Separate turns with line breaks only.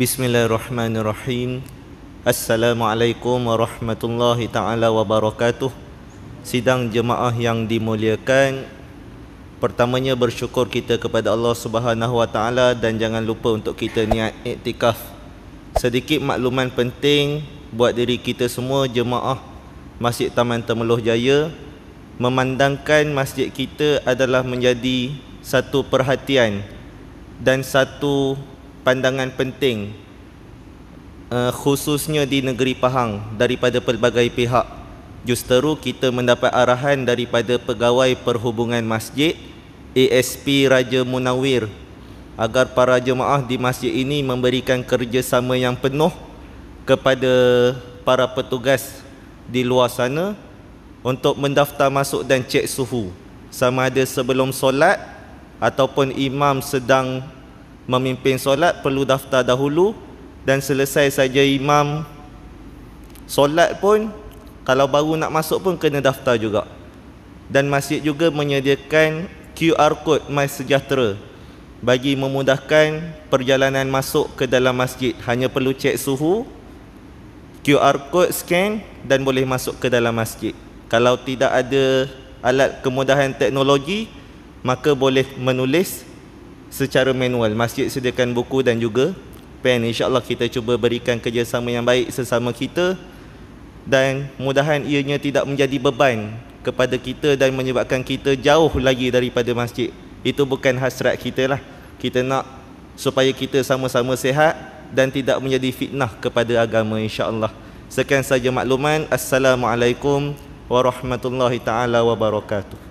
Bismillahirrahmanirrahim Assalamualaikum warahmatullahi ta'ala wabarakatuh Sidang jemaah yang dimuliakan Pertamanya bersyukur kita kepada Allah subhanahu wa ta'ala Dan jangan lupa untuk kita niat iktikaf Sedikit makluman penting Buat diri kita semua jemaah Masjid Taman Temeluh Jaya Memandangkan masjid kita adalah menjadi Satu perhatian Dan satu pandangan penting uh, khususnya di negeri Pahang daripada pelbagai pihak justeru kita mendapat arahan daripada pegawai perhubungan masjid ASP Raja Munawir agar para jemaah di masjid ini memberikan kerjasama yang penuh kepada para petugas di luar sana untuk mendaftar masuk dan cek suhu sama ada sebelum solat ataupun imam sedang memimpin solat perlu daftar dahulu dan selesai saja imam solat pun kalau baru nak masuk pun kena daftar juga dan masjid juga menyediakan QR code My Sejahtera bagi memudahkan perjalanan masuk ke dalam masjid hanya perlu cek suhu QR code scan dan boleh masuk ke dalam masjid kalau tidak ada alat kemudahan teknologi maka boleh menulis secara manual masjid sediakan buku dan juga pen insyaallah kita cuba berikan kerjasama yang baik sesama kita dan mudahan ianya tidak menjadi beban kepada kita dan menyebabkan kita jauh lagi daripada masjid itu bukan hasrat kita lah kita nak supaya kita sama-sama sehat dan tidak menjadi fitnah kepada agama insyaallah sekian saja makluman assalamualaikum warahmatullahi taala wabarakatuh